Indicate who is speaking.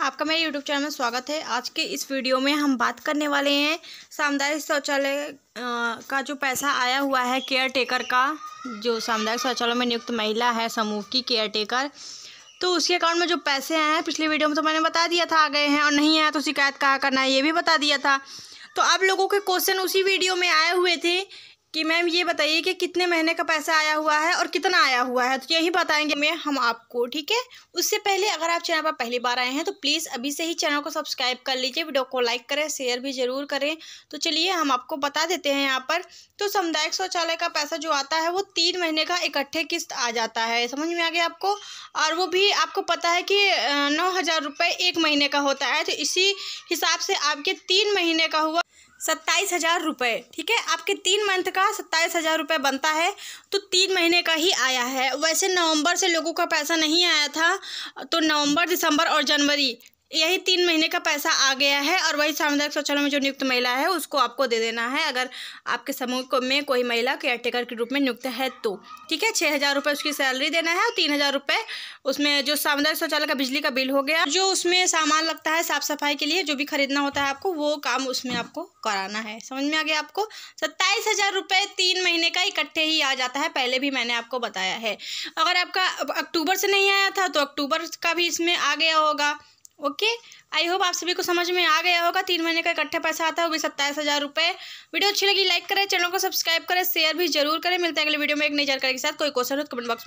Speaker 1: आपका मेरे YouTube channel में स्वागत है आज के इस वीडियो में हम बात करने वाले हैं सामुदायिक शौचालय का जो पैसा आया हुआ है केयर टेकर का जो सामुदायिक शौचालय में नियुक्त महिला है समूह की केयर टेकर तो उसके अकाउंट में जो पैसे आए हैं पिछले वीडियो में तो मैंने बता दिया था आ गए हैं और नहीं आया तो शिकायत कहाँ करना है ये भी बता दिया था तो आप लोगों के क्वेश्चन उसी वीडियो में आए हुए थे कि मैम ये बताइए कि कितने महीने का पैसा आया हुआ है और कितना आया हुआ है तो यही बताएंगे मैं हम आपको ठीक है उससे पहले अगर आप चैनल पर पहली बार आए हैं तो प्लीज़ अभी से ही चैनल को सब्सक्राइब कर लीजिए वीडियो को लाइक करें शेयर भी जरूर करें तो चलिए हम आपको बता देते हैं यहाँ पर तो सामुदायिक शौचालय का पैसा जो आता है वो तीन महीने का इकट्ठे किस्त आ जाता है समझ में आ गया आपको और वो भी आपको पता है कि नौ हज़ार रुपये एक महीने का होता है तो इसी हिसाब से आपके तीन महीने का हुआ सत्ताईस हज़ार रुपये ठीक है आपके तीन मंथ का सत्ताईस हज़ार रुपये बनता है तो तीन महीने का ही आया है वैसे नवंबर से लोगों का पैसा नहीं आया था तो नवंबर दिसंबर और जनवरी यही तीन महीने का पैसा आ गया है और वही सामुदायिक शौचालय में जो नियुक्त महिला है उसको आपको दे देना है अगर आपके समूह को में कोई महिला केयर टेकर के रूप में नियुक्त है तो ठीक है छः हज़ार रुपये उसकी सैलरी देना है और तीन हज़ार रुपये उसमें जो सामुदायिक शौचालय का बिजली का बिल हो गया जो उसमें सामान लगता है साफ़ सफाई के लिए जो भी खरीदना होता है आपको वो काम उसमें आपको कराना है समझ में आ गया आपको सत्ताईस हज़ार रुपये तीन महीने का इकट्ठे ही आ जाता है पहले भी मैंने आपको बताया है अगर आपका अक्टूबर से नहीं आया था तो अक्टूबर का भी इसमें आ गया होगा ओके आई होप आप सभी को समझ में आ गया होगा तीन महीने का इकट्ठा पैसा आता भी सत्ताईस हज़ार रुपये वीडियो अच्छी लगी लाइक करें चैनल को सब्सक्राइब करें शेयर भी जरूर करें मिलते हैं अगले वीडियो में एक नई जानकारी के साथ कोई क्वेश्चन हो तो कमेंट बॉक्स में